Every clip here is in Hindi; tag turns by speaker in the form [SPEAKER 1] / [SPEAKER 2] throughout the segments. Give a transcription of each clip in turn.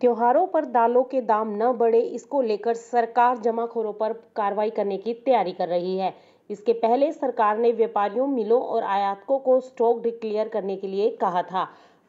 [SPEAKER 1] त्योहारों पर दालों के दाम न बढ़े इसको लेकर सरकार जमाखोरों पर कार्रवाई करने की तैयारी कर रही है इसके पहले सरकार ने व्यापारियों मिलों और आयातकों को स्टॉक डिक्लेयर करने के लिए कहा था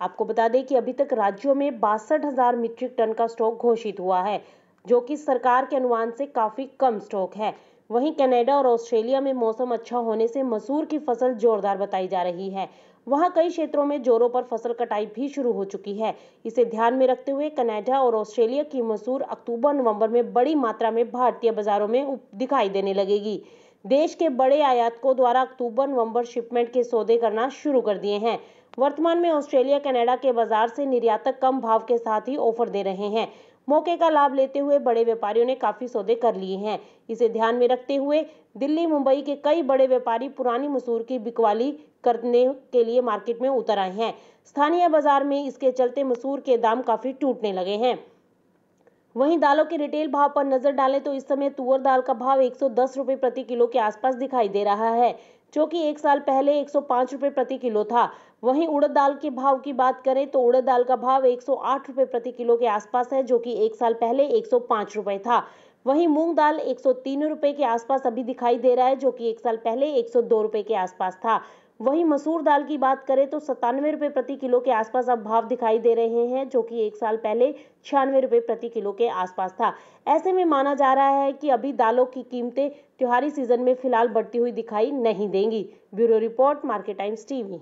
[SPEAKER 1] आपको बता दें कि अभी तक राज्यों में बासठ हजार मीट्रिक टन का स्टॉक घोषित हुआ है जो कि सरकार के अनुमान से काफी कम स्टॉक है वहीं कनाडा और ऑस्ट्रेलिया में मौसम अच्छा होने से मसूर की फसल जोरदार बताई जा रही है वहां कई क्षेत्रों में जोरों पर फसल कटाई भी शुरू हो चुकी है इसे ध्यान में रखते हुए कनाडा और ऑस्ट्रेलिया की मसूर अक्टूबर नवंबर में बड़ी मात्रा में भारतीय बाजारों में दिखाई देने लगेगी देश के बड़े आयातकों द्वारा अक्टूबर नवंबर शिपमेंट के सौदे करना शुरू कर दिए हैं वर्तमान में ऑस्ट्रेलिया कनाडा के बाजार से निर्यातक कम भाव के साथ ही ऑफर दे रहे हैं मौके का लाभ लेते हुए बड़े व्यापारियों ने काफी सौदे कर लिए हैं इसे ध्यान में रखते हुए दिल्ली मुंबई के कई बड़े व्यापारी पुरानी मसूर की बिकवाली करने के लिए मार्केट में उतर आए हैं स्थानीय बाजार में इसके चलते मसूर के दाम काफी टूटने लगे हैं वहीं दालों के रिटेल भाव पर नजर डालें तो इस समय तुअर दाल का भाव एक रुपए प्रति किलो के आसपास दिखाई दे रहा है जो कि एक साल पहले एक रुपए प्रति किलो था वहीं उड़द दाल के भाव की बात करें तो उड़द दाल का भाव एक रुपए प्रति किलो के आसपास है जो कि एक साल पहले एक रुपए था वहीं मूंग दाल एक रुपए के आसपास अभी दिखाई दे रहा है जो कि एक साल पहले एक रुपए के आसपास था वहीं मसूर दाल की बात करें तो सत्तानवे रुपये प्रति किलो के आसपास अब भाव दिखाई दे रहे हैं जो कि एक साल पहले छियानवे रुपये प्रति किलो के आसपास था ऐसे में माना जा रहा है कि अभी दालों की कीमतें त्योहारी सीजन में फिलहाल बढ़ती हुई दिखाई नहीं देंगी bureau report Market Times TV